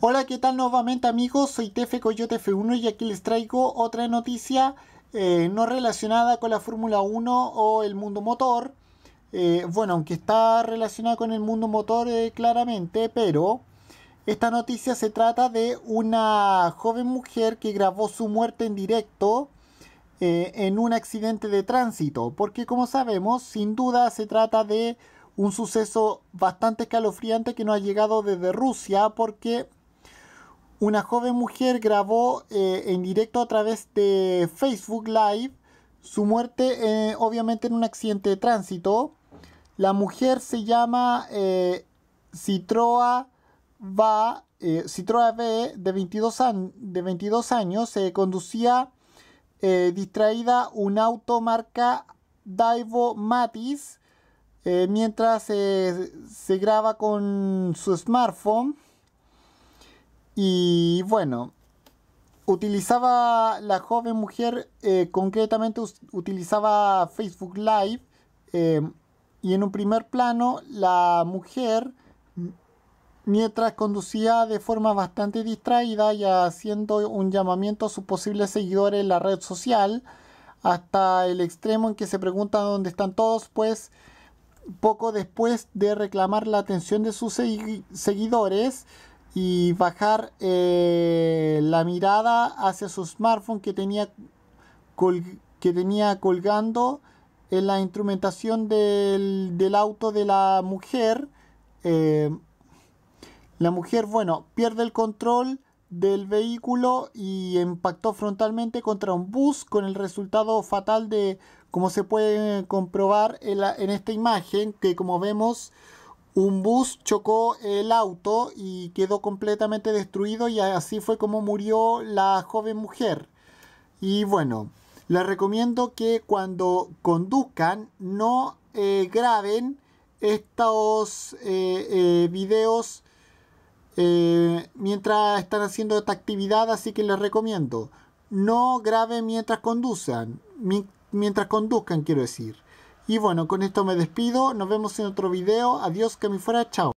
Hola, ¿qué tal nuevamente amigos? Soy Tefe Coyote F1 y aquí les traigo otra noticia eh, no relacionada con la Fórmula 1 o el mundo motor. Eh, bueno, aunque está relacionada con el mundo motor eh, claramente, pero esta noticia se trata de una joven mujer que grabó su muerte en directo en un accidente de tránsito, porque como sabemos, sin duda se trata de un suceso bastante escalofriante que no ha llegado desde Rusia porque una joven mujer grabó eh, en directo a través de Facebook Live su muerte eh, obviamente en un accidente de tránsito. La mujer se llama eh, Citroa Va, B de 22, de 22 años, se conducía distraída un auto marca Daivo Matis eh, mientras se graba con su smartphone y bueno utilizaba la joven mujer eh, concretamente utilizaba Facebook Live eh, y en un primer plano la mujer mientras conducía de forma bastante distraída y haciendo un llamamiento a sus posibles seguidores en la red social hasta el extremo en que se pregunta dónde están todos pues poco después de reclamar la atención de sus seguidores y bajar eh, la mirada hacia su smartphone que tenía, que tenía colgando en la instrumentación del, auto de la mujer. Eh, la mujer, bueno, pierde el control del vehículo y impactó frontalmente contra un bus con el resultado fatal de, como se puede comprobar en, esta imagen, que como vemos un bus chocó el auto y quedó completamente destruido y así fue como murió la joven mujer. Y bueno, les recomiendo que cuando conduzcan no eh, graben estos vídeos eh, eh, videos mientras están haciendo esta actividad, así que les recomiendo. No graben mientras conduzcan, mientras conduzcan quiero decir. Y bueno, con esto me despido, nos vemos en otro video, adiós, que me fuera, chao.